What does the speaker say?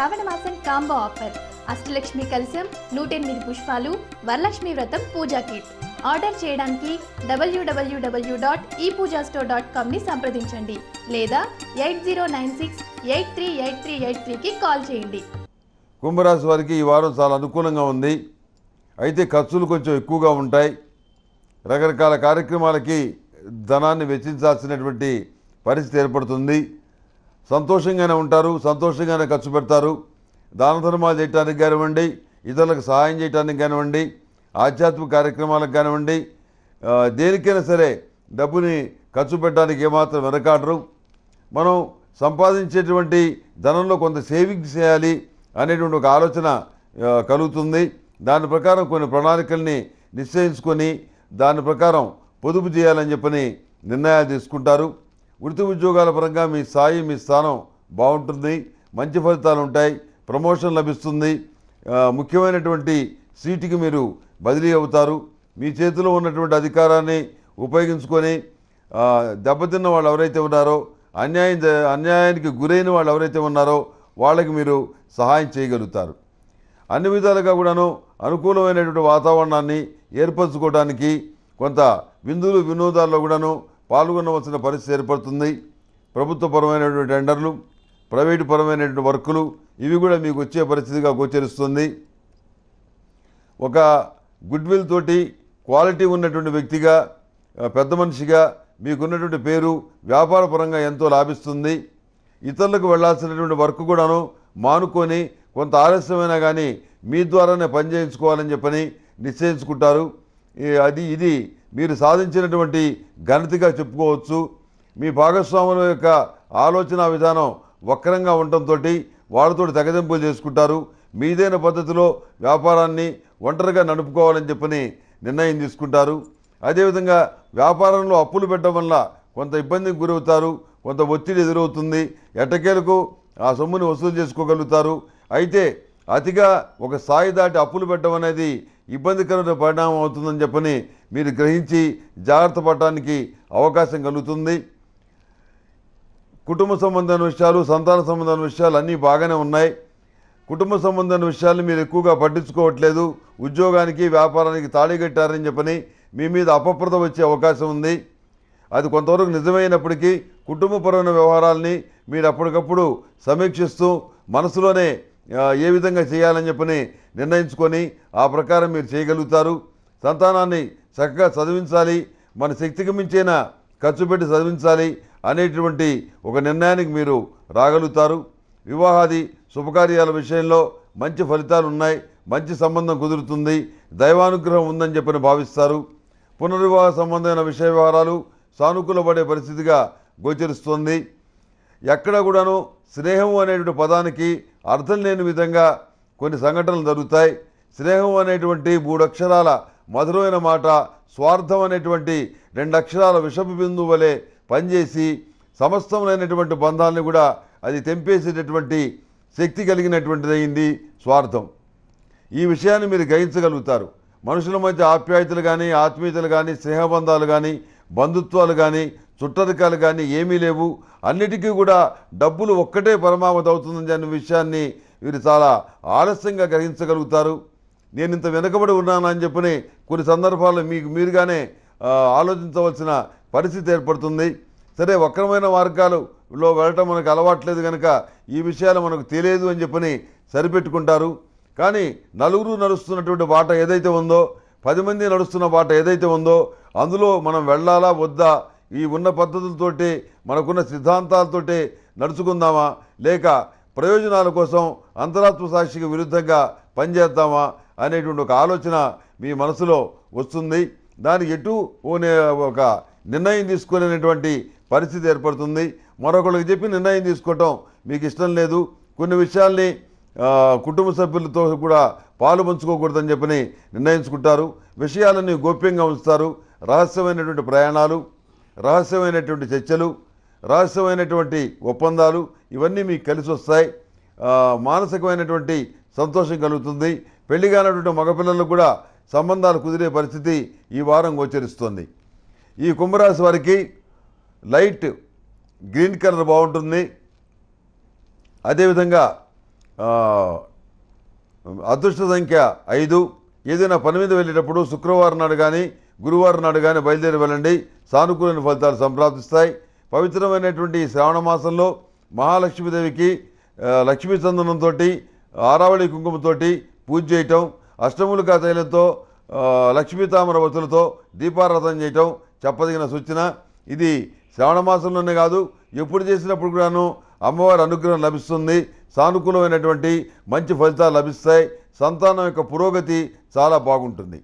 శ్రావణ మాసం combo offer Ashtalakshmi కలశం ఎనిమిది పుష్పాలు వరలక్ష్మి వ్రతం పూజా కిట్ ఆర్డర్ చేయడానికి డబ్ల్యూడబ్ల్యూడబ్ల్యూ డాట్ ఈ పూజా స్టోర్ డాట్ కామ్ని సంప్రదించండి లేదా eight zero nine six eight three eight three eight త్రీకి కాల్ చేయండి కుంభరాశి వారికి ఈ వారం చాలా అనుకూలంగా ఉంది అయితే ఖర్చులు కొంచెం ఎక్కువగా ఉంటాయి రకరకాల కార్యక్రమాలకి ధనాన్ని వెచ్చించాల్సినటువంటి పరిస్థితి ఏర్పడుతుంది సంతోషంగానే ఉంటారు సంతోషంగానే ఖర్చు పెడతారు దాన ధర్మాలు చేయటానికి కానివ్వండి ఇతరులకు సహాయం చేయటానికి కానివ్వండి ఆధ్యాత్మిక కార్యక్రమాలకు కానివ్వండి దేనికైనా సరే డబ్బుని ఖర్చు పెట్టడానికి ఏమాత్రం వెనకాడరు మనం సంపాదించేటువంటి ధనంలో కొంత సేవింగ్ చేయాలి అనేటువంటి ఒక ఆలోచన కలుగుతుంది దాని ప్రకారం కొన్ని ప్రణాళికల్ని నిశ్చయించుకొని దాని ప్రకారం పొదుపు చేయాలని చెప్పని నిర్ణయాలు తీసుకుంటారు వృత్తి ఉద్యోగాల పరంగా మీ స్థాయి మీ స్థానం బాగుంటుంది మంచి ఫలితాలు ఉంటాయి ప్రమోషన్ లభిస్తుంది ముఖ్యమైనటువంటి సీటుకి మీరు బదిలీ అవుతారు మీ చేతిలో ఉన్నటువంటి అధికారాన్ని ఉపయోగించుకొని దెబ్బతిన్న వాళ్ళు ఎవరైతే ఉన్నారో అన్యాయం అన్యాయానికి గురైన వాళ్ళు ఎవరైతే ఉన్నారో వాళ్ళకి మీరు సహాయం చేయగలుగుతారు అన్ని విధాలుగా కూడాను అనుకూలమైనటువంటి వాతావరణాన్ని ఏర్పరచుకోవడానికి కొంత విందులు వినోదాల్లో కూడాను పాల్గొనవలసిన పరిస్థితి ఏర్పడుతుంది ప్రభుత్వపరమైనటువంటి టెండర్లు ప్రైవేటు పరమైనటువంటి వర్కులు ఇవి కూడా మీకు వచ్చే పరిస్థితిగా గోచరిస్తుంది ఒక గుడ్విల్ తోటి క్వాలిటీ ఉన్నటువంటి వ్యక్తిగా పెద్ద మనిషిగా మీకున్నటువంటి పేరు వ్యాపారపరంగా ఎంతో లాభిస్తుంది ఇతరులకు వెళ్లాల్సినటువంటి వర్క్ కూడాను మానుకొని కొంత ఆలస్యమైనా కానీ మీ ద్వారానే పనిచేయించుకోవాలని చెప్పని నిశ్చయించుకుంటారు అది ఇది మీరు సాధించినటువంటి ఘనతగా చెప్పుకోవచ్చు మీ భాగస్వాముల యొక్క ఆలోచన విధానం వక్రంగా ఉండటంతో వాళ్ళతో తగదింపులు చేసుకుంటారు మీదైన పద్ధతిలో వ్యాపారాన్ని ఒంటరిగా నడుపుకోవాలని చెప్పని నిర్ణయం తీసుకుంటారు అదేవిధంగా వ్యాపారంలో అప్పులు పెట్టడం వల్ల కొంత ఇబ్బందికి గురవుతారు కొంత ఒత్తిడి ఎదురవుతుంది ఎట్టకేలకు ఆ సొమ్ముని వసూలు చేసుకోగలుగుతారు అయితే అతిగా ఒక స్థాయి దాటి అప్పులు పెట్టడం అనేది ఇబ్బందికరమైన పరిణామం అవుతుందని చెప్పని మీరు గ్రహించి జాగ్రత్త పడటానికి అవకాశం కలుగుతుంది కుటుంబ సంబంధమైన విషయాలు సంతాన సంబంధమైన విషయాలు అన్నీ బాగానే ఉన్నాయి కుటుంబ సంబంధమైన విషయాలను మీరు ఎక్కువగా పట్టించుకోవట్లేదు ఉద్యోగానికి వ్యాపారానికి తాళి కట్టారని చెప్పని మీ మీద అపప్రద వచ్చే అవకాశం ఉంది అది కొంతవరకు నిజమైనప్పటికీ కుటుంబపరమైన వ్యవహారాల్ని మీరు అప్పటికప్పుడు సమీక్షిస్తూ మనసులోనే ఏ విధంగా చేయాలని చెప్పని నిర్ణయించుకొని ఆ ప్రకారం మీరు చేయగలుగుతారు సంతానాన్ని చక్కగా చదివించాలి మన శక్తికి మించిన ఖర్చు పెట్టి చదివించాలి అనేటువంటి ఒక నిర్ణయానికి మీరు రాగలుగుతారు వివాహాది శుభకార్యాల విషయంలో మంచి ఫలితాలు ఉన్నాయి మంచి సంబంధం కుదురుతుంది దైవానుగ్రహం ఉందని చెప్పని భావిస్తారు పునర్వివాహ సంబంధమైన విషయ వ్యవహారాలు సానుకూలపడే పరిస్థితిగా గోచరిస్తుంది ఎక్కడ కూడాను స్నేహం అనేటువంటి పదానికి అర్థం లేని విధంగా కొన్ని సంఘటనలు జరుగుతాయి స్నేహం అనేటువంటి మూడు అక్షరాల మధురమైన మాట స్వార్థం అనేటువంటి రెండు అక్షరాల విషపు బిందువు వలె పనిచేసి సమస్తమైనటువంటి బంధాలను కూడా అది తెంపేసేటటువంటి శక్తి కలిగినటువంటిది అయింది స్వార్థం ఈ విషయాన్ని మీరు గ్రహించగలుగుతారు మనుషుల మధ్య ఆప్యాయతలు కానీ ఆత్మీయతలు కానీ స్నేహబంధాలు కానీ బంధుత్వాలు కానీ చుట్టరికాలు కానీ ఏమీ లేవు అన్నిటికీ కూడా డబ్బులు ఒక్కటే పరమావధి అవుతుందని అనే విషయాన్ని వీరు చాలా ఆలస్యంగా గ్రహించగలుగుతారు నేను ఇంత వెనుకబడి ఉన్నానని చెప్పని కొన్ని సందర్భాల్లో మీకు మీరుగానే ఆలోచించవలసిన పరిస్థితి ఏర్పడుతుంది సరే వక్రమైన లో వెళ్ళటం మనకు అలవాట్లేదు కనుక ఈ విషయాలు మనకు తెలియదు అని చెప్పని సరిపెట్టుకుంటారు కానీ నలుగురు నడుస్తున్నటువంటి బాట ఏదైతే ఉందో పది మంది నడుస్తున్న బాట ఏదైతే ఉందో అందులో మనం వెళ్ళాలా వద్దా ఈ ఉన్న పద్ధతులతోటే మనకున్న సిద్ధాంతాలతోటే నడుచుకుందామా లేక ప్రయోజనాల కోసం అంతరాత్మ సాక్షికి విరుద్ధంగా పనిచేద్దామా అనేటువంటి ఒక ఆలోచన మీ మనసులో వస్తుంది దాని ఎటు ఒక నిర్ణయం తీసుకునేటువంటి పరిస్థితి ఏర్పడుతుంది మరొకరికి చెప్పి నిర్ణయం తీసుకోవటం మీకు ఇష్టం లేదు కొన్ని విషయాల్ని కుటుంబ సభ్యులతో కూడా పాలు పంచుకోకూడదని చెప్పని నిర్ణయించుకుంటారు విషయాలని గోప్యంగా ఉంచుతారు రహస్యమైనటువంటి ప్రయాణాలు రహస్యమైనటువంటి చర్చలు రహస్యమైనటువంటి ఒప్పందాలు ఇవన్నీ మీకు కలిసి వస్తాయి మానసికమైనటువంటి సంతోషం కలుగుతుంది పెళ్లి కానటువంటి మగపిల్లలకు కూడా సంబంధాలు కుదిరే పరిస్థితి ఈ వారం గోచరిస్తుంది ఈ కుంభరాశి వారికి లైట్ గ్రీన్ కలర్ బాగుంటుంది అదేవిధంగా అదృష్ట సంఖ్య ఐదు ఏదైనా పని మీద వెళ్ళేటప్పుడు శుక్రవారం నాడు కానీ గురువారం నాడు కానీ బయలుదేరి వెళ్ళండి సానుకూలమైన ఫలితాలు సంప్రాప్తిస్తాయి పవిత్రమైనటువంటి శ్రావణ మాసంలో మహాలక్ష్మీదేవికి లక్ష్మీ చందనంతో ఆరావళి కుంకుమతోటి పూజ చేయటం అష్టములుగా తైలంతో లక్ష్మీతామర వతులతో దీపారాధన చేయటం చెప్పదగిన సూచన ఇది శ్రావణ మాసంలోనే కాదు ఎప్పుడు చేసినప్పుడు కూడాను అమ్మవారి అనుగ్రహం లభిస్తుంది సానుకూలమైనటువంటి మంచి ఫలితాలు లభిస్తాయి సంతానం యొక్క పురోగతి చాలా బాగుంటుంది